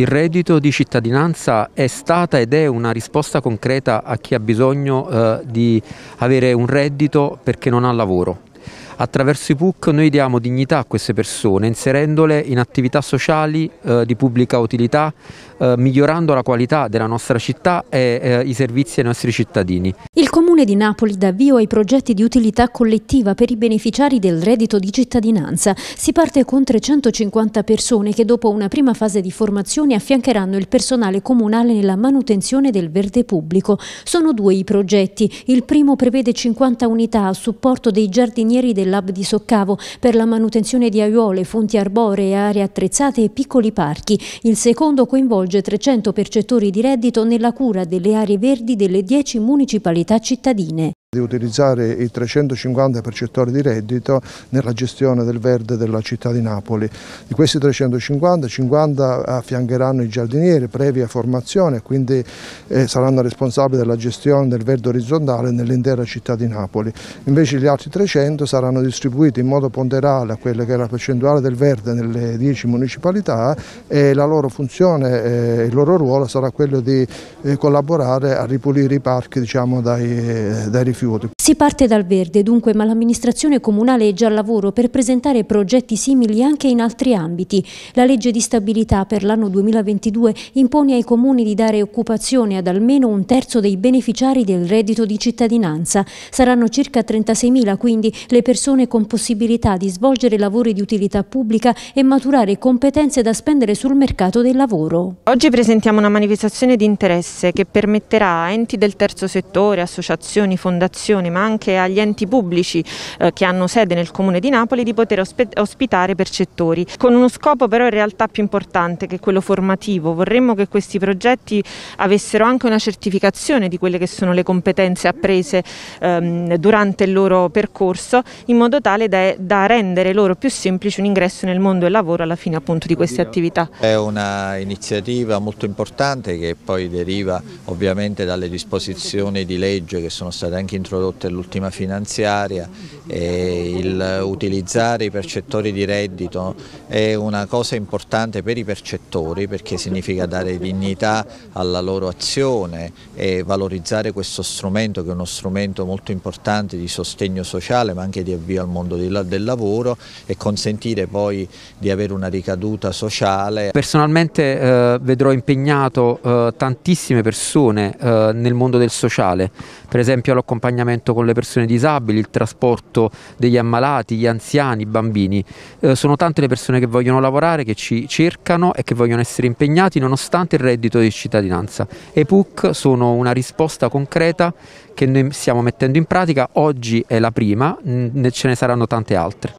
Il reddito di cittadinanza è stata ed è una risposta concreta a chi ha bisogno eh, di avere un reddito perché non ha lavoro. Attraverso i PUC noi diamo dignità a queste persone inserendole in attività sociali eh, di pubblica utilità, eh, migliorando la qualità della nostra città e eh, i servizi ai nostri cittadini. Il Comune di Napoli dà avvio ai progetti di utilità collettiva per i beneficiari del reddito di cittadinanza. Si parte con 350 persone che dopo una prima fase di formazione affiancheranno il personale comunale nella manutenzione del verde pubblico. Sono due i progetti. Il primo prevede 50 unità a supporto dei giardinieri del del lab di Soccavo per la manutenzione di aiuole, fonti arboree, aree attrezzate e piccoli parchi. Il secondo coinvolge 300 percettori di reddito nella cura delle aree verdi delle 10 municipalità cittadine di utilizzare i 350 percettori di reddito nella gestione del verde della città di Napoli. Di questi 350, 50 affiancheranno i giardinieri previa formazione, e quindi eh, saranno responsabili della gestione del verde orizzontale nell'intera città di Napoli. Invece gli altri 300 saranno distribuiti in modo ponderale a quella che è la percentuale del verde nelle 10 municipalità e la loro funzione e eh, il loro ruolo sarà quello di eh, collaborare a ripulire i parchi diciamo, dai, eh, dai rifiuti rifiuti. Si parte dal verde dunque, ma l'amministrazione comunale è già al lavoro per presentare progetti simili anche in altri ambiti. La legge di stabilità per l'anno 2022 impone ai comuni di dare occupazione ad almeno un terzo dei beneficiari del reddito di cittadinanza. Saranno circa 36.000 quindi le persone con possibilità di svolgere lavori di utilità pubblica e maturare competenze da spendere sul mercato del lavoro. Oggi presentiamo una manifestazione di interesse che permetterà a enti del terzo settore, associazioni, fondazioni associazioni ma anche agli enti pubblici eh, che hanno sede nel Comune di Napoli di poter ospitare percettori, con uno scopo però in realtà più importante che quello formativo. Vorremmo che questi progetti avessero anche una certificazione di quelle che sono le competenze apprese ehm, durante il loro percorso in modo tale da, da, rendere loro più semplice un ingresso nel mondo del lavoro alla fine appunto di queste attività. È una iniziativa molto importante che poi deriva ovviamente dalle disposizioni di legge che sono state anche introdotta l'ultima finanziaria il utilizzare i percettori di reddito è una cosa importante per i percettori perché significa dare dignità alla loro azione e valorizzare questo strumento che è uno strumento molto importante di sostegno sociale ma anche di avvio al mondo del lavoro e consentire poi di avere una ricaduta sociale. Personalmente eh, vedrò impegnato eh, tantissime persone eh, nel mondo del sociale, per esempio l'accompagnamento con le persone disabili, il trasporto detto degli ammalati, gli anziani, i bambini. Eh, sono tante le persone che vogliono lavorare, che ci cercano e che vogliono essere impegnati nonostante il reddito di cittadinanza. E PUC sono una risposta concreta che noi stiamo mettendo in pratica, oggi è la prima, ce ne saranno tante altre.